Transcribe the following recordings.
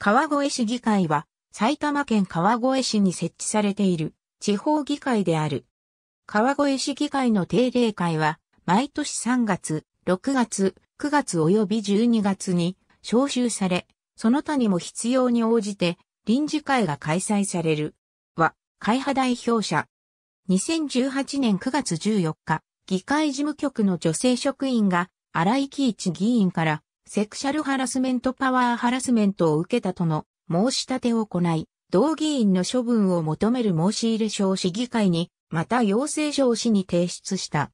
川越市議会は埼玉県川越市に設置されている地方議会である。川越市議会の定例会は毎年3月、6月、9月及び12月に招集され、その他にも必要に応じて臨時会が開催される。は、会派代表者。2018年9月14日、議会事務局の女性職員が荒井貴一議員からセクシャルハラスメントパワーハラスメントを受けたとの申し立てを行い、同議員の処分を求める申し入れ書を市議会に、また要請書を市に提出した。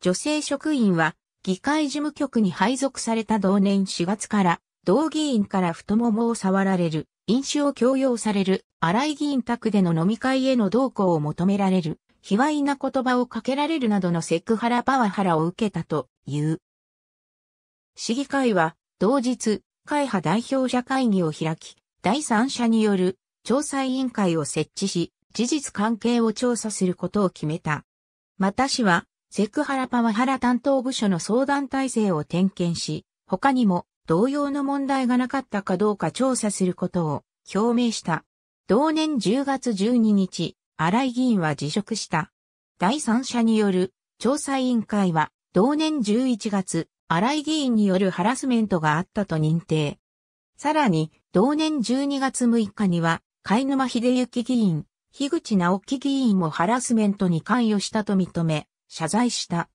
女性職員は、議会事務局に配属された同年4月から、同議員から太ももを触られる、飲酒を強要される、荒井議員宅での飲み会への同行を求められる、卑猥な言葉をかけられるなどのセクハラパワハラを受けたという。市議会は、同日、会派代表者会議を開き、第三者による調査委員会を設置し、事実関係を調査することを決めた。また市は、セクハラパワハラ担当部署の相談体制を点検し、他にも同様の問題がなかったかどうか調査することを表明した。同年10月12日、荒井議員は辞職した。第三者による調査委員会は同年11月荒井議員によるハラスメントがあったと認定。さらに、同年12月6日には、貝沼秀幸議員、樋口直樹議員もハラスメントに関与したと認め、謝罪した。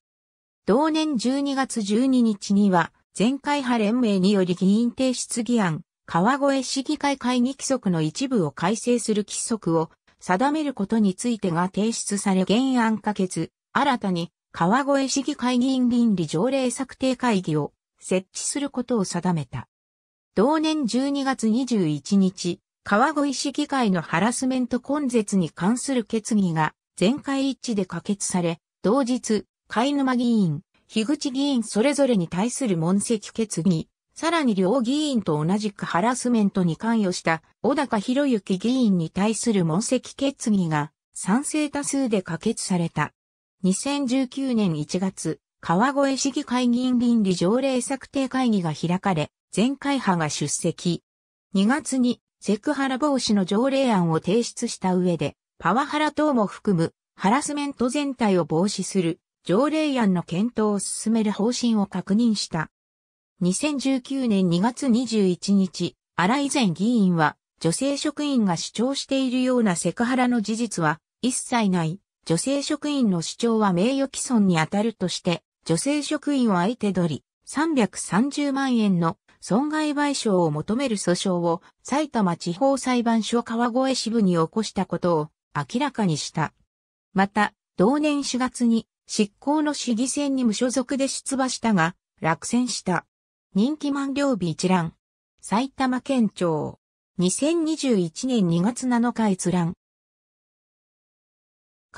同年12月12日には、全会派連盟により議員提出議案、川越市議会会議規則の一部を改正する規則を定めることについてが提出され原案可決、新たに川越市議会議員倫理条例策定会議を設置することを定めた。同年12月21日、川越市議会のハラスメント根絶に関する決議が全会一致で可決され、同日、貝沼議員、樋口議員それぞれに対する問責決議、さらに両議員と同じくハラスメントに関与した小高博之議員に対する問責決議が賛成多数で可決された。2019年1月、川越市議会議員倫理条例策定会議が開かれ、全会派が出席。2月にセクハラ防止の条例案を提出した上で、パワハラ等も含むハラスメント全体を防止する条例案の検討を進める方針を確認した。2019年2月21日、荒井前議員は女性職員が主張しているようなセクハラの事実は一切ない女性職員の主張は名誉毀損にあたるとして、女性職員を相手取り、330万円の損害賠償を求める訴訟を埼玉地方裁判所川越支部に起こしたことを明らかにした。また、同年4月に執行の市議選に無所属で出馬したが、落選した。人気満了日一覧。埼玉県庁。2021年2月7日閲覧。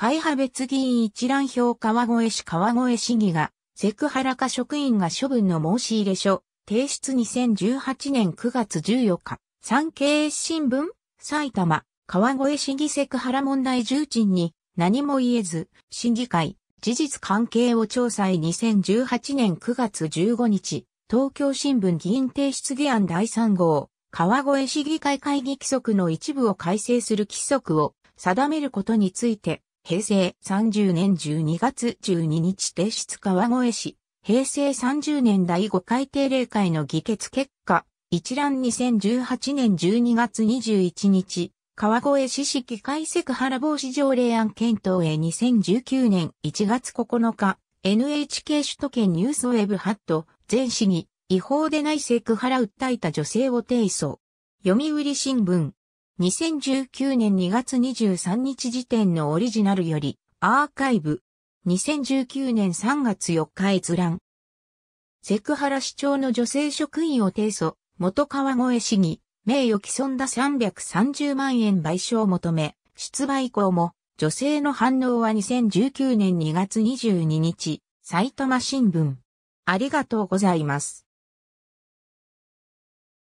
会派別議員一覧表川越市川越市議が、セクハラ課職員が処分の申し入れ書、提出2018年9月14日、産経新聞、埼玉、川越市議セクハラ問題重鎮に何も言えず、審議会、事実関係を調査2018年9月15日、東京新聞議員提出議案第3号、川越市議会会議規則の一部を改正する規則を定めることについて、平成30年12月12日提出川越市、平成30年第5回定例会の議決結果、一覧2018年12月21日、川越市式議会セクハラ防止条例案検討へ2019年1月9日、NHK 首都圏ニュースウェブハット、全市に違法でないセクハラ訴えた女性を提訴。読売新聞、2019年2月23日時点のオリジナルより、アーカイブ。2019年3月4日閲覧。セクハラ市長の女性職員を提訴、元川越市議、名誉毀損だ330万円賠償を求め、出馬以降も、女性の反応は2019年2月22日、埼玉新聞。ありがとうございます。